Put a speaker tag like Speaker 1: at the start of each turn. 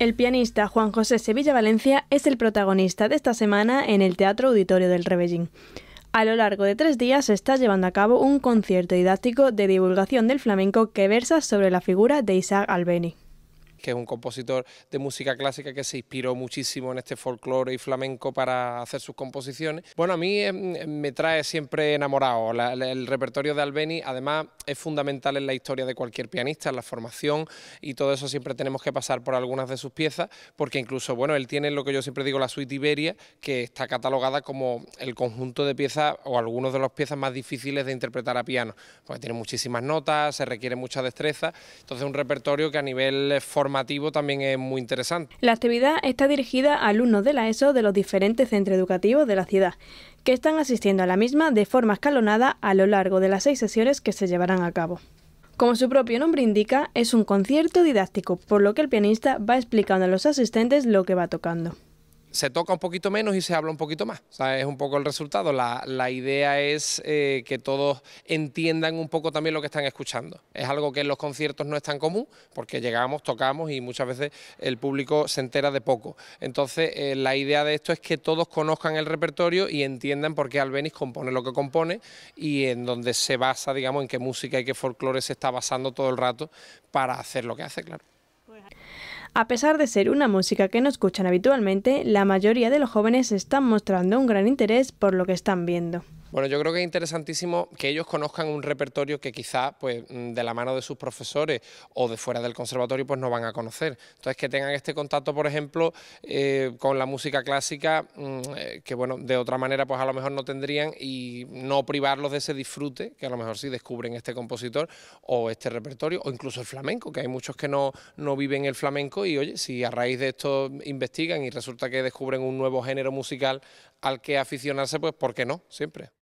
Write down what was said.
Speaker 1: El pianista Juan José Sevilla Valencia es el protagonista de esta semana en el Teatro Auditorio del Rebellín. A lo largo de tres días se está llevando a cabo un concierto didáctico de divulgación del flamenco que versa sobre la figura de Isaac Albeni
Speaker 2: que es un compositor de música clásica que se inspiró muchísimo en este folclore y flamenco para hacer sus composiciones. Bueno, a mí em, em, me trae siempre enamorado. el repertorio de Albeni, además, es fundamental en la historia de cualquier pianista, en la formación y todo eso siempre tenemos que pasar por algunas de sus piezas, porque incluso, bueno, él tiene lo que yo siempre digo, la suite Iberia, que está catalogada como el conjunto de piezas o algunos de las piezas más difíciles de interpretar a piano, porque tiene muchísimas notas, se requiere mucha destreza, entonces un repertorio que a nivel forma también es muy interesante.
Speaker 1: La actividad está dirigida a alumnos de la ESO de los diferentes centros educativos de la ciudad, que están asistiendo a la misma de forma escalonada a lo largo de las seis sesiones que se llevarán a cabo. Como su propio nombre indica, es un concierto didáctico, por lo que el pianista va explicando a los asistentes lo que va
Speaker 2: tocando se toca un poquito menos y se habla un poquito más. es un poco el resultado. La, idea es eh, que todos entiendan un poco también lo que están escuchando. Es algo que en los conciertos no es tan común, porque llegamos, tocamos y muchas veces el público se entera de poco. Entonces, eh, la idea de esto es que todos conozcan el repertorio y entiendan por qué Albeniz compone lo que compone y en donde se basa, digamos, en qué música y qué folclore se está basando todo el rato para hacer lo que hace, claro. Pues
Speaker 1: a pesar de ser una música que no escuchan habitualmente, la mayoría de los jóvenes están mostrando un gran interés por lo que están viendo.
Speaker 2: Bueno, yo creo que es interesantísimo que ellos conozcan un repertorio que quizá pues, mm, de la mano de sus profesores o de fuera del conservatorio pues no van a conocer. Entonces que tengan este contacto, por ejemplo, eh, con la música clásica, mm, eh, que bueno, de otra manera pues a lo mejor no tendrían y no privarlos de ese disfrute, que a lo mejor sí descubren este compositor o este repertorio, o incluso el flamenco, que hay muchos que no, no viven el flamenco y oye, si a raíz de esto investigan y resulta que descubren un nuevo género musical al que aficionarse, pues ¿por qué no? Siempre.